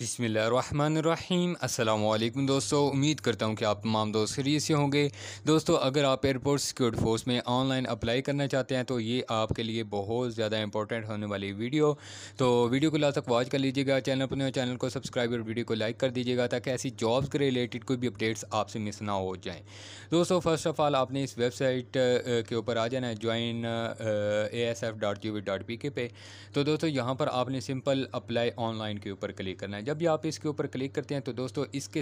बिसमीम अल्लाम दोस्तों उम्मीद करता हूँ कि आप तमाम दोस्त खरीद से होंगे दोस्तों अगर आप एयरपोर्ट सिक्योरिटी फोर्स में ऑनलाइन अप्लाई करना चाहते हैं तो ये आपके लिए बहुत ज़्यादा इंपॉर्टेंट होने वाली वीडियो तो वीडियो को लास्ट तक वॉच कर लीजिएगा चैनल अपने चैनल को सब्सक्राइब और वीडियो को लाइक कर दीजिएगा ताकि ऐसी जॉब्स के रिलेटेड कोई भी अपडेट्स आपसे मिस ना हो जाएँ दोस्तों फर्स्ट ऑफ़ ऑल आपने इस वेबसाइट के ऊपर आ जाना है join A S F dot G V dot P K पे तो दोस्तों यहाँ पर आपने सिंपल अप्लाई ऑनलाइन के ऊपर क्लिक करना है हैं जब भी आप इसके ऊपर क्लिक करते हैं तो दोस्तों इसके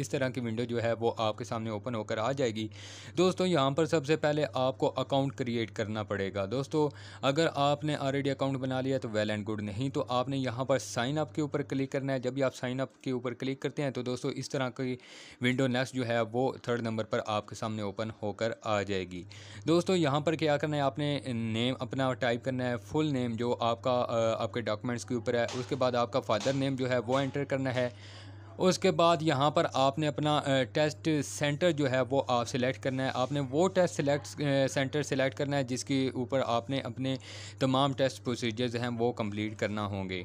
इस तरह की विंडो जो है वो आपके सामने ओपन होकर आ जाएगी दोस्तों यहाँ पर सबसे पहले आपको अकाउंट क्रिएट करना पड़ेगा दोस्तों अगर आपने ऑलरेडी अकाउंट बना लिया तो वेल एंड गुड नहीं तो आपने यहाँ पर साइन अप के ऊपर क्लिक करना है जब भी आप साइन अप के ऊपर क्लिक करते हैं तो दोस्तों इस तरह की विंडो नेक्स्ट जो है वो थर्ड नंबर पर आपके सामने ओपन होकर आ जाएगी दोस्तों यहाँ पर क्या करना है आपने नेम अपना टाइप करना है फुल नेम जो आपका आपके डॉक्यूमेंट्स के ऊपर है उसके बाद आपका फादर नेम जो है वो एंटर करना है उसके बाद यहाँ पर आपने अपना टेस्ट सेंटर जो है वो आप सिलेक्ट करना है आपने वो टेस्ट सिलेक्ट सेंटर सिलेक्ट करना है जिसके ऊपर आपने अपने तमाम टेस्ट प्रोसीजर्स हैं वो कंप्लीट करना होंगे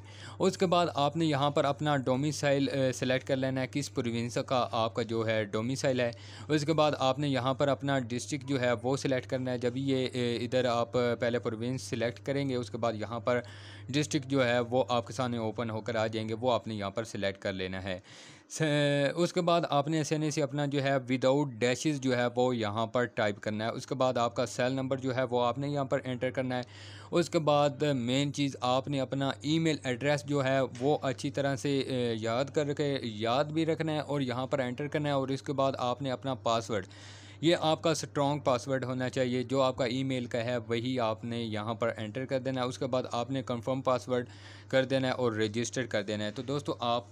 उसके बाद आपने यहाँ पर अपना डोमिसाइल सिलेक्ट कर लेना है किस प्रोविंस का आपका जो है डोमिसाइल है उसके बाद आपने यहाँ पर अपना डिस्ट्रिक्ट जो है वो सिलेक्ट करना है जब ये इधर आप पहले प्रोविंस सिलेक्ट करेंगे उसके बाद यहाँ पर डिस्ट्रिक्ट जो है वो आपके सामने ओपन होकर आ जाएंगे वो आपने यहाँ पर सिलेक्ट कर लेना है उसके बाद आपने ऐसे नहीं से अपना जो है विदाउट डैशेस जो है वो यहाँ पर टाइप करना है उसके बाद आपका सेल नंबर जो है वो आपने यहाँ पर एंटर करना है उसके बाद मेन चीज़ आपने अपना ईमेल एड्रेस जो है वो अच्छी तरह से याद करके याद भी रखना है और यहाँ पर एंटर करना है और इसके बाद आपने अपना पासवर्ड ये आपका स्ट्रॉन्ग पासवर्ड होना चाहिए जो आपका ईमेल का है वही आपने यहाँ पर एंटर कर देना है उसके बाद आपने कंफर्म पासवर्ड कर देना है और रजिस्टर कर देना है तो दोस्तों आप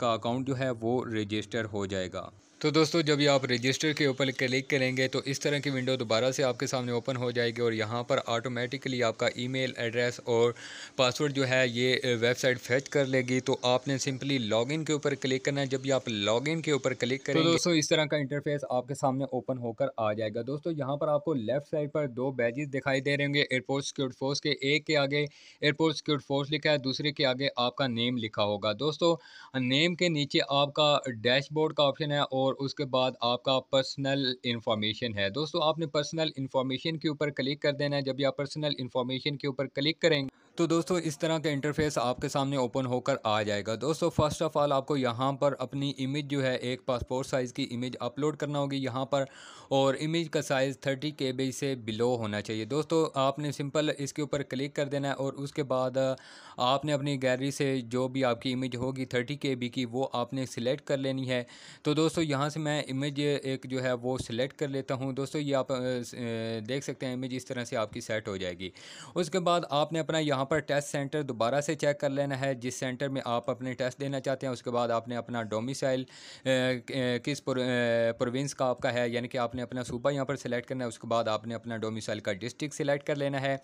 का अकाउंट जो है वो रजिस्टर हो जाएगा तो दोस्तों जब ये आप रजिस्टर के ऊपर क्लिक करेंगे तो इस तरह की विंडो दोबारा से आपके सामने ओपन हो जाएगी और यहाँ पर ऑटोमेटिकली आपका ईमेल एड्रेस और पासवर्ड जो है ये वेबसाइट फेच कर लेगी तो आपने सिंपली लॉगिन के ऊपर क्लिक करना है जब ये आप लॉगिन के ऊपर क्लिक तो करेंगे तो दोस्तों इस तरह का इंटरफेस आपके सामने ओपन होकर आ जाएगा दोस्तों यहाँ पर आपको लेफ्ट साइड पर दो बैजेस दिखाई दे रहे होंगे एयरपोर्ट सिक्योरिटी फोर्स के एक के आगे एयरपोर्ट सिक्योरिटी फोर्स लिखा है दूसरे के आगे आपका नेम लिखा होगा दोस्तों नेम के नीचे आपका डैशबोर्ड का ऑप्शन है और और उसके बाद आपका पर्सनल इन्फॉर्मेशन है दोस्तों आपने पर्सनल इन्फॉर्मेशन के ऊपर क्लिक कर देना है जब आप पर्सनल इन्फॉर्मेशन के ऊपर क्लिक करेंगे तो दोस्तों इस तरह का इंटरफेस आपके सामने ओपन होकर आ जाएगा दोस्तों फर्स्ट ऑफ़ ऑल आपको यहाँ पर अपनी इमेज जो है एक पासपोर्ट साइज़ की इमेज अपलोड करना होगी यहाँ पर और इमेज का साइज़ थर्टी के से बिलो होना चाहिए दोस्तों आपने सिंपल इसके ऊपर क्लिक कर देना है और उसके बाद आपने अपनी गैलरी से जो भी आपकी इमेज होगी थर्टी के की वो आपने सिलेक्ट कर लेनी है तो दोस्तों यहाँ से मैं इमेज एक जो है वो सिलेक्ट कर लेता हूँ दोस्तों ये आप देख सकते हैं इमेज इस तरह से आपकी सेट हो जाएगी उसके बाद आपने अपना यहाँ पर टेस्ट सेंटर दोबारा से चेक कर लेना है जिस सेंटर में आप अपने टेस्ट देना चाहते हैं उसके बाद आपने अपना डोमिसाइल किस प्रोविंस का आपका है यानी कि आपने अपना सूबा यहाँ पर सिलेक्ट करना है उसके बाद आपने अपना डोमिसाइल का डिस्ट्रिक्ट सिलेक्ट कर लेना है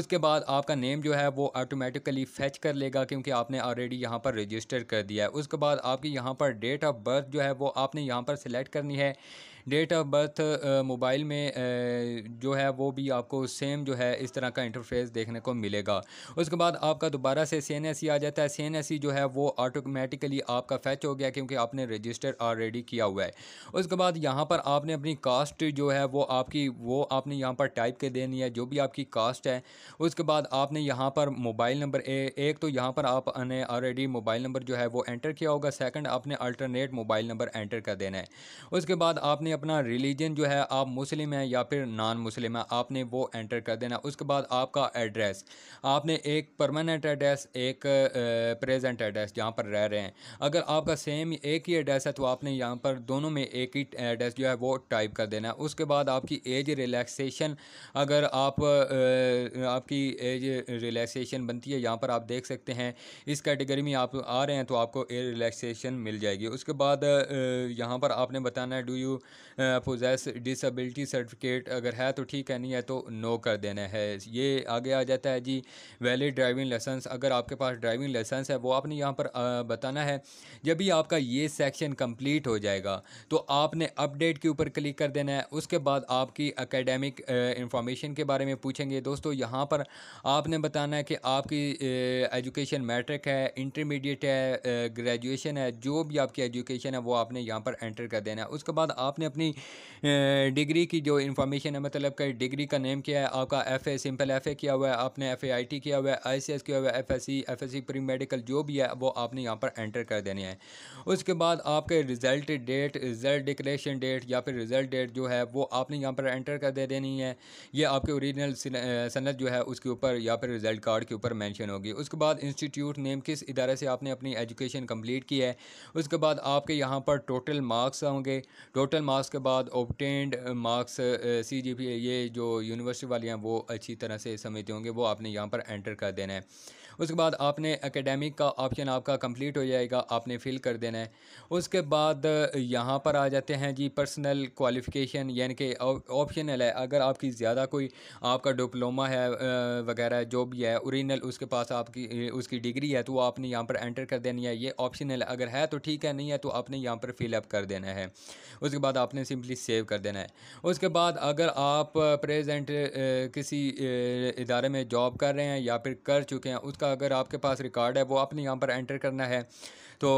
उसके बाद आपका नेम जो है वो ऑटोमेटिकली फैच कर लेगा क्योंकि आपने ऑलरेडी यहाँ पर रजिस्टर कर दिया है उसके बाद आपकी यहाँ पर डेट ऑफ बर्थ जो है वो आपने यहाँ पर सिलेक्ट करनी है डेट ऑफ बर्थ मोबाइल में जो है वो भी आपको सेम जो है इस तरह का इंटरफेस देखने को मिलेगा उसके बाद आपका दोबारा से सी एन आ जाता है सी एन जो है वो ऑटोमेटिकली आपका फैच हो गया क्योंकि आपने रजिस्टर ऑलरेडी किया हुआ है उसके बाद यहाँ पर आपने अपनी कास्ट जो है वो आपकी वो आपने यहाँ पर टाइप के देनी है जो भी आपकी कास्ट है उसके बाद आपने यहाँ पर मोबाइल नंबर एक तो यहाँ पर आपने ऑलरेडी मोबाइल नंबर जो है वो एंटर किया होगा सेकंड आपने अल्टरनेट मोबाइल नंबर एंटर कर देना है उसके बाद आपने अपना रिलीजन जो है आप मुस्लिम हैं या फिर नॉन मुस्लिम हैं आपने वो एंटर कर देना उसके बाद आपका एड्रेस आपने एक परमानेंट एड्रेस एक प्रेजेंट एड्रेस जहाँ पर रह रहे हैं अगर आपका सेम एक ही एड्रेस है तो आपने यहाँ पर दोनों में एक ही एड्रेस जो है वो टाइप कर देना उसके बाद आपकी एज रिलैक्सेशन अगर आप आपकी एज रिलैक्सेशन बनती है यहाँ पर आप देख सकते हैं इस कैटेगरी में आप आ रहे हैं तो आपको एज रिलैक्सेशन मिल जाएगी उसके बाद यहाँ पर आपने बताना है do you possess disability certificate अगर है तो ठीक है नहीं है तो नो कर देना है ये आगे आ जाता है जी वैलिड ड्राइविंग लाइसेंस अगर आपके पास ड्राइविंग लाइसेंस है वो आपने यहाँ पर बताना है जब भी आपका ये सेक्शन कंप्लीट हो जाएगा तो आपने अपडेट के ऊपर क्लिक कर देना है उसके बाद आपकी अकेडेमिक इंफॉर्मेशन के बारे में पूछेंगे दोस्तों यहाँ पर आपने बताना है कि आपकी एजुकेशन मैट्रिक है इंटरमीडिएट है ग्रेजुएशन है जो भी आपकी एजुकेशन है वो आपने यहाँ पर एंटर कर देना है उसके बाद आपने अपनी डिग्री की जो इन्फॉर्मेशन है मतलब कि डिग्री का नेम क्या है आपका F A simple F A किया हुआ है आपने एफ ए आई टी किया हुआ है आई सी एस किया हुआ है F S C F S C pre medical जो भी है वो आपने यहाँ पर एंटर कर देने हैं उसके बाद आपके result date result declaration date या फिर रिजल्ट डेट जो है वो आपने यहाँ पर एंटर कर दे देनी है ये आपके ओरिजिनल सनत जो है उसके ऊपर या फिर रिजल्ट कार्ड के ऊपर मैंशन होगी उसके बाद इंस्टीट्यूट नेम किस इदारे से आपने अपनी एजुकेशन कम्प्लीट की है उसके बाद आपके यहाँ पर टोटल मार्क्स होंगे टोटल मार्क्स पास के बाद obtained marks C G P ये जो यूनिवर्सिटी वाली हैं वो अच्छी तरह से समझते होंगे वो आपने यहाँ पर एंटर कर देना है उसके बाद आपने एकेडमिक का ऑप्शन आपका कंप्लीट हो जाएगा आपने फिल कर देना है उसके बाद यहाँ पर आ जाते हैं जी पर्सनल क्वालिफ़िकेशन यानी कि ऑप्शनल है अगर आपकी ज़्यादा कोई आपका डिप्लोमा है वगैरह जो भी है औरिजिनल उसके पास आपकी उसकी डिग्री है तो आपने यहाँ पर एंटर कर देनी है ये ऑप्शनल अगर है तो ठीक है नहीं है तो आपने यहाँ पर फिलअप कर देना है उसके बाद आपने सिंपली सेव कर देना है उसके बाद अगर आप प्रेजेंट किसी इदारे में जॉब कर रहे हैं या फिर कर चुके हैं उसका का अगर आपके पास रिकॉर्ड है वो अपने यहाँ पर एंटर करना है तो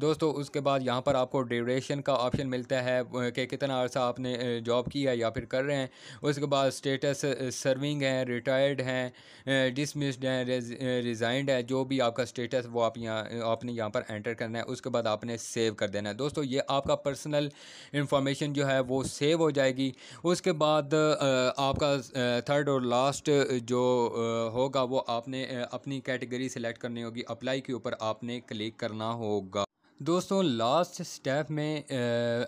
दोस्तों उसके बाद यहाँ पर आपको ड्यूरेशन का ऑप्शन मिलता है कि कितना अर्सा आपने जॉब किया या फिर कर रहे हैं उसके बाद स्टेटस सर्विंग है रिटायर्ड हैं डिसमिस्ड हैं रिज़ाइंड है जो भी आपका स्टेटस वो आप यहाँ आपने यहाँ पर एंटर करना है उसके बाद आपने सेव कर देना है दोस्तों ये आपका पर्सनल इंफॉर्मेशन जो है वो सेव हो जाएगी उसके बाद आपका थर्ड और लास्ट जो होगा वो आपने अपनी कैटेगरी सेलेक्ट करनी होगी अप्लाई के ऊपर आपने क्लिक करना होगा दोस्तों लास्ट स्टेप में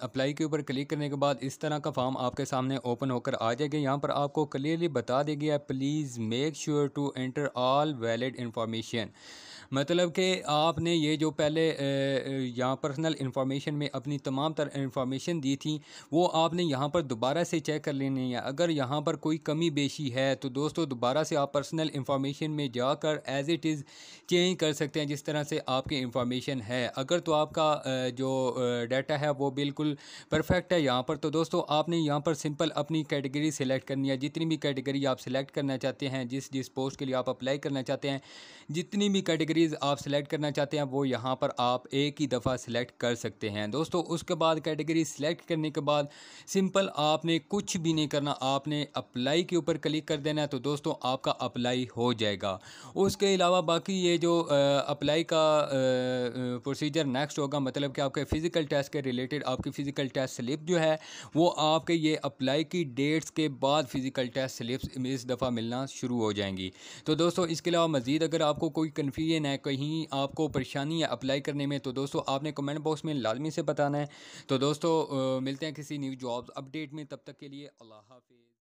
अप्लाई के ऊपर क्लिक करने के बाद इस तरह का फॉर्म आपके सामने ओपन होकर आ जाएगा यहाँ पर आपको क्लियरली बता देगी गया please make sure to enter all valid information मतलब कि आपने ये जो पहले यहाँ पर्सनल इंफॉर्मेशन में अपनी तमाम तरह इंफॉर्मेशन दी थी वो आपने यहाँ पर दोबारा से चेक कर लेनी है अगर यहाँ पर कोई कमी बेशी है तो दोस्तों दोबारा से आप पर्सनल इंफॉर्मेशन में जाकर एज इट इज़ चेंज कर सकते हैं जिस तरह से आपकी इंफॉर्मेशन है अगर तो आपका जो डाटा है वो बिल्कुल परफेक्ट है यहाँ पर तो दोस्तों आपने यहाँ पर सिंपल अपनी कैटेगरी सेलेक्ट करनी है जितनी भी कैटेगरी आप सिलेक्ट करना चाहते हैं जिस जिस पोस्ट के लिए आप अप्लाई करना चाहते हैं जितनी भी कैटेगरी कैटेगरीज़ आप सेलेक्ट करना चाहते हैं वो यहाँ पर आप एक ही दफ़ा सेलेक्ट कर सकते हैं दोस्तों उसके बाद कैटेगरी सेलेक्ट करने के बाद सिंपल आपने कुछ भी नहीं करना आपने अप्लाई के ऊपर क्लिक कर देना है तो दोस्तों आपका अप्लाई हो जाएगा उसके अलावा बाकी ये जो अप्लाई का प्रोसीजर नेक्स्ट होगा मतलब कि आपके फ़िज़िकल टेस्ट के रिलेटेड आपकी फ़िज़िकल टेस्ट स्लिप जो है वो आपके ये अप्लाई की डेट्स के बाद फ़िज़िकल टेस्ट स्लिप्स इस दफ़ा मिलना शुरू हो जाएंगी तो दोस्तों इसके अलावा मज़ीद अगर आपको कोई कन्फ्यूजन लेकिन है कहीं आपको परेशानी है अप्लाई करने में तो दोस्तों आपने कमेंट बॉक्स में लाजमी से बताना है तो दोस्तों मिलते हैं किसी न्यू जॉब्स अपडेट में तब तक के लिए अल्लाह हाफिज़